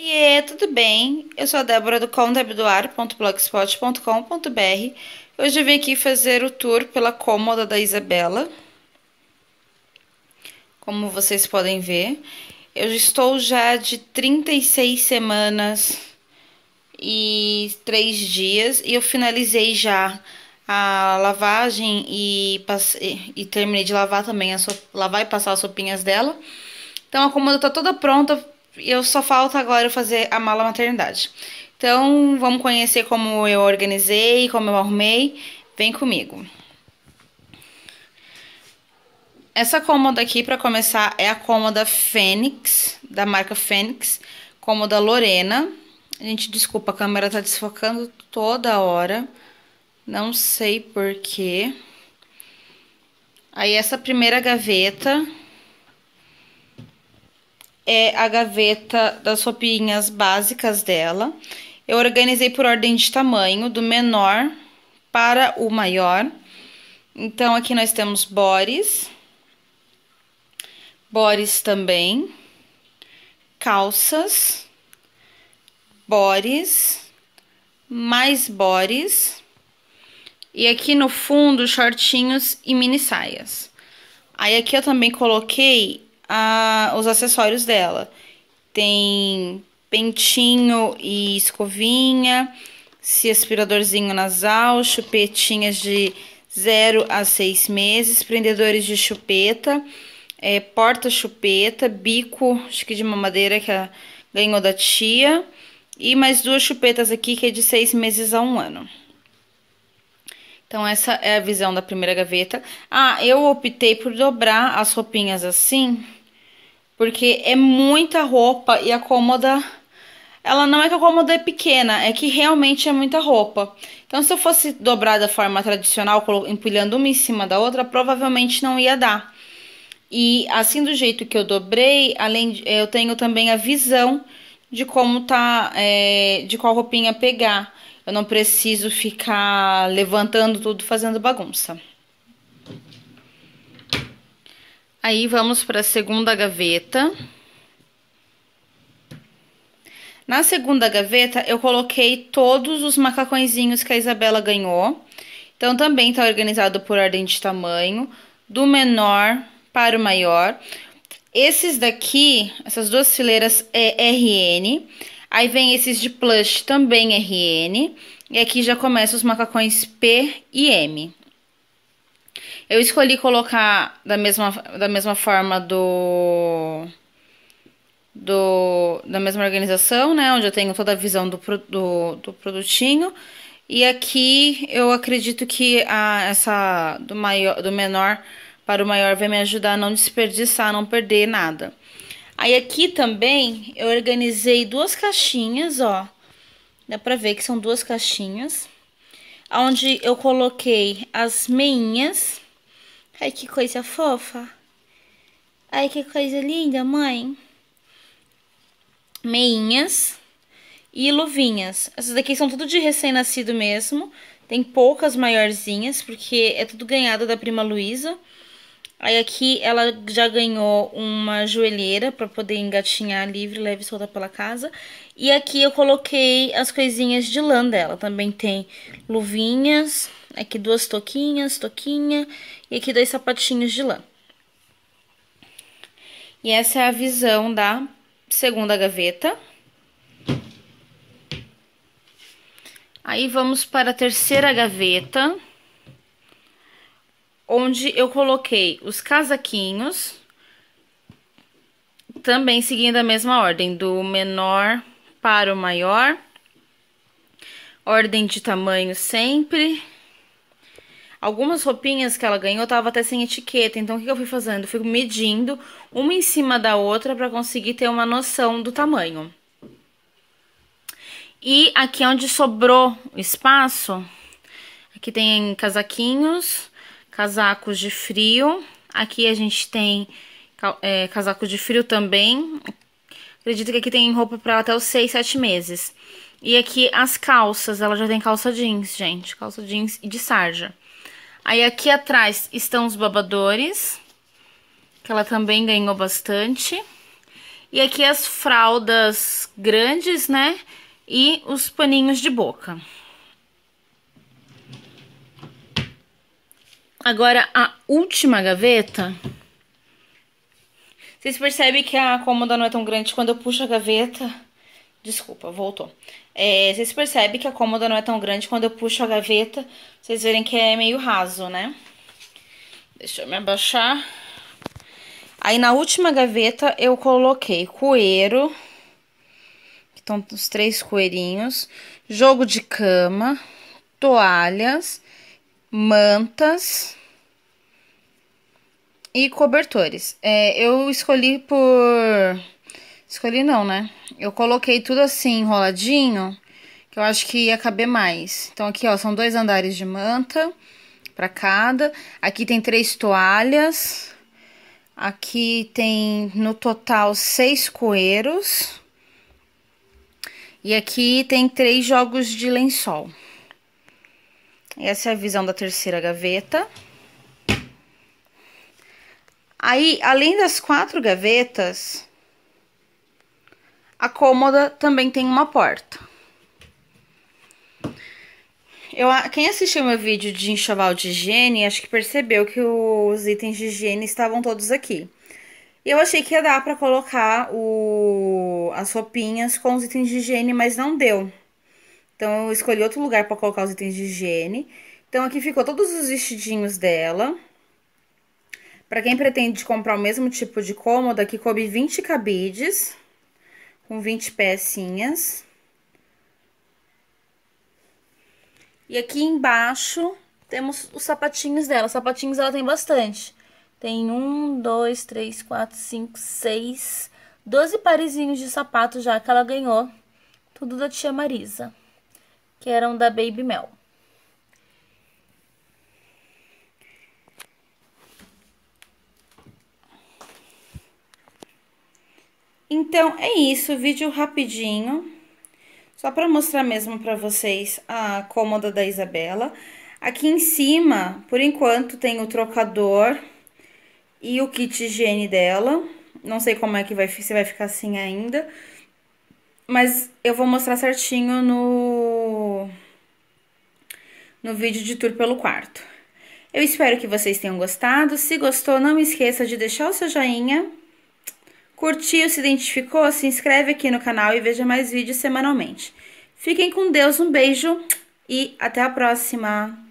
E tudo bem? Eu sou a Débora do contabidoar.blogspot.com.br. Hoje eu vim aqui fazer o tour pela cômoda da Isabela. Como vocês podem ver, eu estou já de 36 semanas e 3 dias e eu finalizei já a lavagem e, e terminei de lavar também, so, lavar e passar as sopinhas dela. Então a cômoda está toda pronta eu só falta agora fazer a mala maternidade. Então, vamos conhecer como eu organizei, como eu arrumei. Vem comigo. Essa cômoda aqui, para começar, é a cômoda Fênix, da marca Fênix. Cômoda Lorena. A Gente, desculpa, a câmera tá desfocando toda hora. Não sei porquê. Aí, essa primeira gaveta é a gaveta das roupinhas básicas dela. Eu organizei por ordem de tamanho, do menor para o maior. Então, aqui nós temos Boris, Bores também, calças, Bores. mais bores. e aqui no fundo, shortinhos e mini saias. Aí, aqui eu também coloquei a, os acessórios dela. Tem pentinho e escovinha, se aspiradorzinho nasal, chupetinhas de 0 a 6 meses, prendedores de chupeta, é, porta-chupeta, bico, acho que de mamadeira que ela ganhou da tia, e mais duas chupetas aqui que é de 6 meses a 1 um ano. Então, essa é a visão da primeira gaveta. Ah, eu optei por dobrar as roupinhas assim, porque é muita roupa e a cômoda. Ela não é que a cômoda é pequena, é que realmente é muita roupa. Então, se eu fosse dobrar da forma tradicional, empilhando uma em cima da outra, provavelmente não ia dar. E assim do jeito que eu dobrei, além de, eu tenho também a visão de como tá, é, de qual roupinha pegar. Eu não preciso ficar levantando tudo, fazendo bagunça. Aí vamos para a segunda gaveta. Na segunda gaveta, eu coloquei todos os macacõezinhos que a Isabela ganhou. Então, também tá organizado por ordem de tamanho, do menor para o maior. Esses daqui, essas duas fileiras é RN. Aí vem esses de plush também RN. E aqui já começa os macacões P e M. Eu escolhi colocar da mesma, da mesma forma do, do da mesma organização, né? Onde eu tenho toda a visão do, do, do produtinho. E aqui eu acredito que a, essa do, maior, do menor para o maior vai me ajudar a não desperdiçar, não perder nada. Aí aqui também eu organizei duas caixinhas, ó. Dá pra ver que são duas caixinhas. Onde eu coloquei as meinhas Ai, que coisa fofa. Ai, que coisa linda, mãe. Meinhas e luvinhas. Essas daqui são tudo de recém-nascido mesmo. Tem poucas maiorzinhas, porque é tudo ganhado da prima Luísa. Aí aqui ela já ganhou uma joelheira para poder engatinhar livre, leve e solta pela casa. E aqui eu coloquei as coisinhas de lã dela. Também tem luvinhas, aqui duas toquinhas, toquinha e aqui dois sapatinhos de lã. E essa é a visão da segunda gaveta. Aí vamos para a terceira gaveta, onde eu coloquei os casaquinhos, também seguindo a mesma ordem, do menor para o maior, ordem de tamanho sempre. Algumas roupinhas que ela ganhou tava até sem etiqueta, então o que eu fui fazendo? fui medindo uma em cima da outra para conseguir ter uma noção do tamanho. E aqui onde sobrou espaço, aqui tem casaquinhos, casacos de frio. Aqui a gente tem é, casaco de frio também. Acredito que aqui tem roupa para até os 6, 7 meses. E aqui as calças, ela já tem calça jeans, gente. Calça jeans e de sarja. Aí aqui atrás estão os babadores, que ela também ganhou bastante. E aqui as fraldas grandes, né? E os paninhos de boca. Agora, a última gaveta... Vocês percebem que a cômoda não é tão grande quando eu puxo a gaveta... Desculpa, voltou. É, vocês percebem que a cômoda não é tão grande. Quando eu puxo a gaveta, vocês verem que é meio raso, né? Deixa eu me abaixar. Aí na última gaveta eu coloquei coeiro. Então, os três coeirinhos. Jogo de cama. Toalhas. Mantas. E cobertores. É, eu escolhi por Escolhi não, né? Eu coloquei tudo assim, enroladinho, que eu acho que ia caber mais. Então, aqui, ó, são dois andares de manta pra cada. Aqui tem três toalhas. Aqui tem, no total, seis coeiros. E aqui tem três jogos de lençol. Essa é a visão da terceira gaveta. Aí, além das quatro gavetas, a cômoda também tem uma porta. Eu, quem assistiu meu vídeo de enxoval de higiene, acho que percebeu que os itens de higiene estavam todos aqui. Eu achei que ia dar pra colocar o, as roupinhas com os itens de higiene, mas não deu. Então, eu escolhi outro lugar pra colocar os itens de higiene. Então, aqui ficou todos os vestidinhos dela. Pra quem pretende comprar o mesmo tipo de cômoda, aqui coube 20 cabides com 20 pecinhas. E aqui embaixo temos os sapatinhos dela. Os sapatinhos ela tem bastante. Tem um, dois, três, quatro, cinco, seis, doze parezinhos de sapato já que ela ganhou. Tudo da tia Marisa, que eram da Baby Mel. Então, é isso, vídeo rapidinho, só para mostrar mesmo para vocês a cômoda da Isabela. Aqui em cima, por enquanto, tem o trocador e o kit higiene dela. Não sei como é que vai, se vai ficar assim ainda, mas eu vou mostrar certinho no, no vídeo de tour pelo quarto. Eu espero que vocês tenham gostado. Se gostou, não esqueça de deixar o seu joinha Curtiu, se identificou? Se inscreve aqui no canal e veja mais vídeos semanalmente. Fiquem com Deus, um beijo e até a próxima!